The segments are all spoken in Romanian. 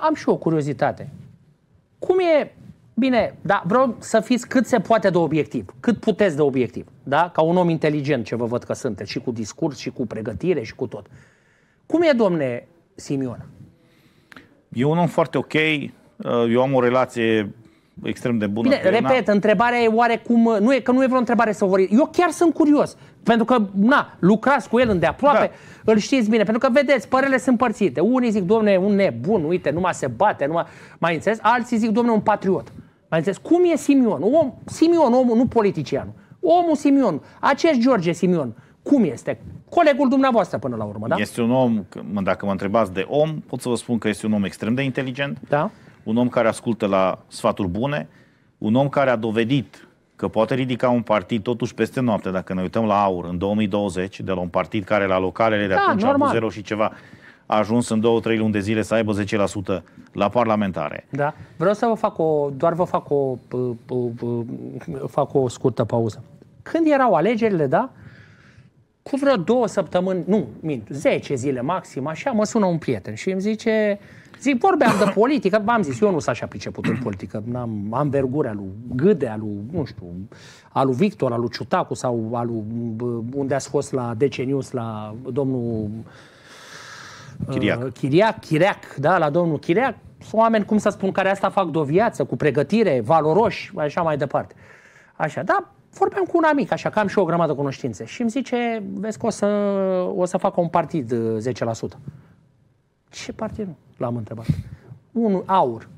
am și o curiozitate. Cum e, bine, da, vreau să fiți cât se poate de obiectiv, cât puteți de obiectiv, da? Ca un om inteligent ce vă văd că sunteți, și cu discurs, și cu pregătire, și cu tot. Cum e, domne Simion? E un om foarte ok, uh, eu am o relație extrem de bună. Bine, repet, na. întrebarea e oarecum, nu e, că nu e vreo întrebare să vorbim. Eu chiar sunt curios, pentru că, na, lucrați cu el îndeaproape, da. îl știți bine, pentru că, vedeți, părele sunt părțite. Unii zic, domnule, un nebun, uite, numai se bate, numai, mai înțeles, alții zic, domnule, un patriot. Mai înțeles, cum e Simion? Om, Simion, omul, nu politicianul. Omul Simion, acest George Simion, cum este? Colegul dumneavoastră până la urmă, da? Este un om, dacă mă întrebați de om, pot să vă spun că este un om extrem de inteligent. Da un om care ascultă la sfaturi bune, un om care a dovedit că poate ridica un partid totuși peste noapte, dacă ne uităm la AUR în 2020, de la un partid care la localele de da, atunci normal. cu 0 și ceva, a ajuns în 2-3 luni de zile să aibă 10% la parlamentare. Da. Vreau să vă fac o, doar vă fac o, fac o scurtă pauză. Când erau alegerile, da, cu vreo două săptămâni, nu, mint, zece zile maxim, așa, mă sună un prieten și îmi zice, zic, vorbeam de politică, v-am zis, eu nu s-aș priceput în politică, n-am am vergurea lui Gâde, a lui, nu știu, al lui Victor, al lui Ciutacu sau al lui, unde a fost la Decenius, la domnul uh, Chiriac. Uh, Chiriac, Chiriac, da, la domnul Chiriac, sunt oameni, cum să spun, care asta fac de o viață, cu pregătire, valoroși, așa mai departe. Așa, da, vorbeam cu un amic, așa, că am și o grămadă cunoștințe. Și îmi zice, vezi că o să, o să facă un partid 10%. Uh, ce partid nu? L-am întrebat. Un aur,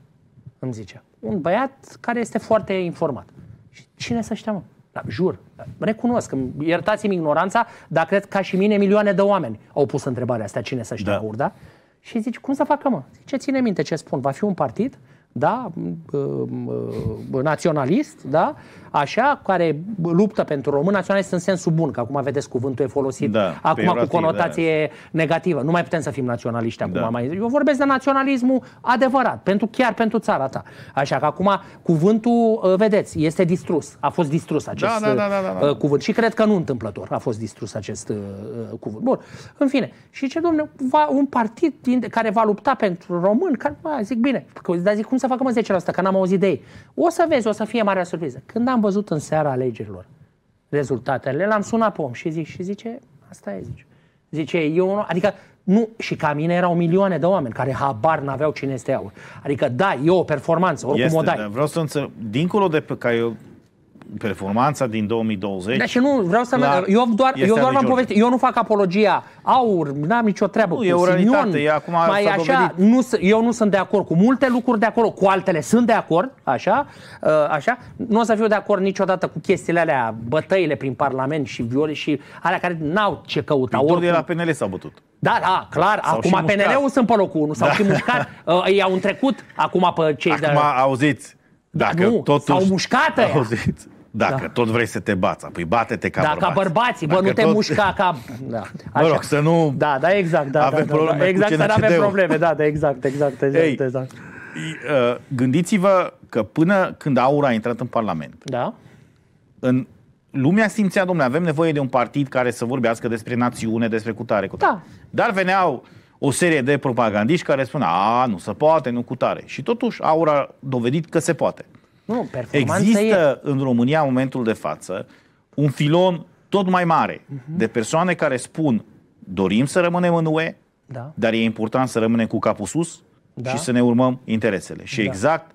îmi zice. Un băiat care este foarte informat. Și cine să știa, mă? Da, jur, recunosc, iertați-mi ignoranța, dar cred ca și mine milioane de oameni au pus întrebarea asta, cine să știe da. aur, da? Și zici, cum să facă, mă? Zice, ține minte ce spun, va fi un partid da? Uh, uh, naționalist, da? așa, care luptă pentru român, naționalist în sensul bun, că acum vedeți cuvântul e folosit da, acum cu conotație da. negativă. Nu mai putem să fim naționaliști acum. Da. Mai... Eu vorbesc de naționalismul adevărat, pentru chiar pentru țara ta. Așa că acum cuvântul, uh, vedeți, este distrus. A fost distrus acest da, da, da, da, da. cuvânt și cred că nu întâmplător a fost distrus acest uh, cuvânt. Bun, în fine. Și ce, domnule, va un partid care va lupta pentru român, care, bă, zic bine, că, dar zic cum să facă mă 10%, că n-am auzit de ei. O să vezi, o să fie marea surpriză. Când am văzut în seara alegerilor rezultatele, l-am sunat pe om și, zic, și zice, asta e, zice. Zice, eu nu, adică nu, și ca mine erau milioane de oameni care habar n-aveau cine este aur. Adică da, e o performanță, oricum este, o dai. Vreau să înțeleg, dincolo de pe care eu performanța din 2020. Dar și nu, vreau să la, eu doar eu doar am povestit, eu nu fac apologia. Aur, n-am nicio treabă. Nu, e o Simion. e acum mai așa, nu, eu nu sunt de acord cu multe lucruri de acolo, cu altele sunt de acord, așa, uh, așa. Nu o să fiu de acord niciodată cu chestiile alea, bătăile prin parlament și viole și alea care n-au ce căuta. Victor de la PNL s-a bătut. Da, da, clar. S-au acum PNL-ul sunt pe locul 1, s-au da. și mușcat. Uh, i-au întrecut acum pe cei acum, de... Acum auziți, dacă nu, totuși, sau mușcată auziți, Dacă da. tot vrei să te bați, păi bate-te ca da, bărbați. ca bărbații, bă, dacă nu te tot... mușca ca... Da, așa. Mă rog, să nu... Da, da, exact, da, avem da, da probleme da, exact, să nu avem probleme, da, da, exact, exact, exact, Ei, exact. exact. Ă, gândiți-vă că până când Aura a intrat în Parlament, da. în lumea simțea, domnule, avem nevoie de un partid care să vorbească despre națiune, despre cutare, cutare. Da. Dar veneau o serie de propagandiști care spun, a, nu se poate, nu cu tare. Și totuși Aur a dovedit că se poate. Nu, Există e... în România, în momentul de față, un filon tot mai mare uh-huh. de persoane care spun, dorim să rămânem în UE, da. dar e important să rămânem cu capul sus da. și să ne urmăm interesele. Și da. exact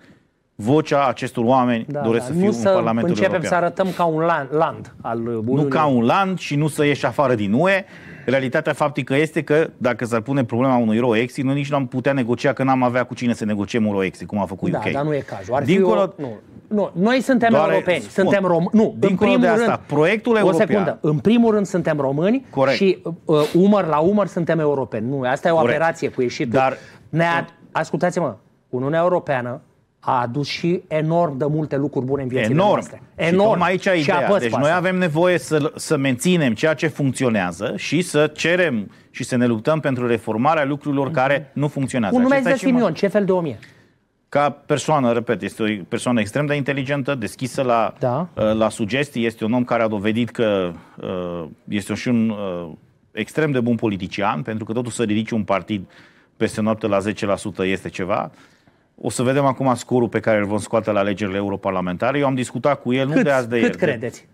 vocea acestor oameni da, doresc da. să fiu nu în să Parlamentul începem European. să arătăm ca un land, land al Uniunii. Nu ca un land și nu să ieși afară din UE. Realitatea faptică este că dacă s-ar pune problema unui exit, noi nici nu am putea negocia că n-am avea cu cine să negociem un exit, cum a făcut da, UK. Da, dar nu e cazul. Ar Dincolo... fi o... nu. Nu, noi suntem europeni, spun, suntem români. Nu, în primul de asta, rând, proiectul european. O secundă, în primul rând suntem români Corect. și uh, umăr la umăr suntem europeni. Nu, asta e o Corect. operație cu ieșit. Dar ne, ascultați-mă, Uniunea Europeană a adus și enorm de multe lucruri bune în viețile enorm. noastre. Enorm. Și aici e ideea. Deci noi avem nevoie să, să menținem ceea ce funcționează și să cerem și să ne luptăm pentru reformarea lucrurilor mm-hmm. care mhm. nu funcționează. Un numesc de Simion? Ce fel de om e? Ca persoană, repet, este o persoană extrem de inteligentă, deschisă la, da. Uh, la sugestii, este un om care a dovedit că uh, este și un uh, extrem de bun politician, pentru că totuși să ridici un partid peste noapte la 10% este ceva. O să vedem acum scorul pe care îl vom scoate la alegerile europarlamentare. Eu am discutat cu el, cât, nu de azi de cât el, credeți?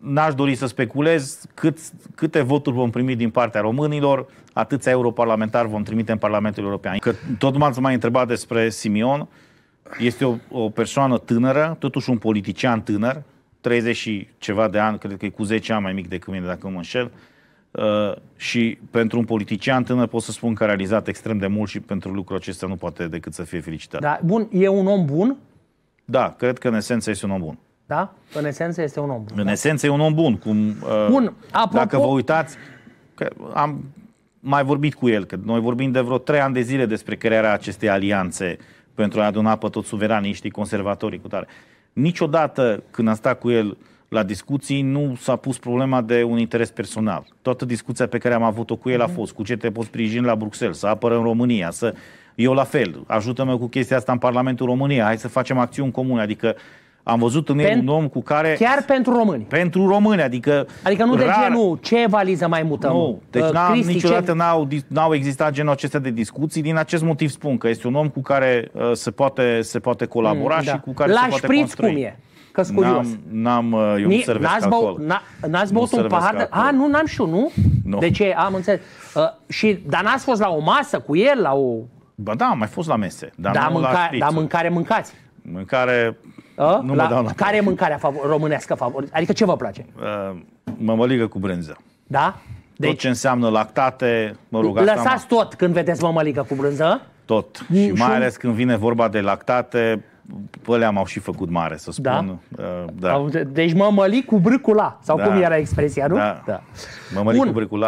N-aș dori să speculez cât, câte voturi vom primi din partea românilor, atâția europarlamentari vom trimite în Parlamentul European. Că tot m-ați mai întrebat despre Simion. Este o, o persoană tânără, totuși un politician tânăr, 30 și ceva de ani, cred că e cu 10 ani mai mic decât mine, dacă nu mă înșel. Uh, Uh, și pentru un politician tânăr pot să spun că a realizat extrem de mult și pentru lucrul acesta nu poate decât să fie felicitat. Da, bun, e un om bun? Da, cred că în esență este un om bun. Da? În esență este un om bun. În da? esență e un om bun. Cum, uh, bun, apropo... Dacă vă uitați, că am mai vorbit cu el, că noi vorbim de vreo trei ani de zile despre crearea acestei alianțe pentru a aduna pe toți suveraniștii, conservatorii, cu tare. Niciodată când am stat cu el uh, la discuții nu s-a pus problema de un interes personal. Toată discuția pe care am avut-o cu el a mhm. fost cu ce te poți sprijin la Bruxelles, să apără în România, să... Eu la fel, ajută-mă cu chestia asta în Parlamentul România, hai să facem acțiuni comune, adică am văzut în el Pent- un om cu care... Chiar pentru români. Pentru români, adică... Adică nu rar... de genul, ce valiză mai mutăm? Nu, deci uh, n-am, Cristi, niciodată ce... n-au, n-au existat genul acesta de discuții. Din acest motiv spun că este un om cu care uh, se, poate, se poate colabora mm, și da. cu care La se poate șpriț construi. cum e? că curios. N-am, n-am uh, eu Ni, nu servesc n-ați Băut, n-ați băut un pahar? De... A, nu, n-am și eu, nu? De ce? Am înțeles. Uh, și, dar n-ați fost la o masă cu el, la o... Ba da, am mai fost la mese, dar da, nu mânca, la șpriță. Dar mâncare mâncați? Mâncare... A? Uh, nu la, mă dau la care mâncarea favor- românească favorită? Adică ce vă place? Uh, mămăligă cu brânză. Da? Deci, tot ce înseamnă lactate, mă rog, Lăsați tot când vedeți mămăligă cu brânză? Tot. Mm, și mai ales când vine vorba de lactate, Pălea m-au și făcut mare, să da? spun. Uh, da? da. Deci mămăli cu brâcula, sau da. cum era expresia, nu? Da, da. mămăli cu brâcula.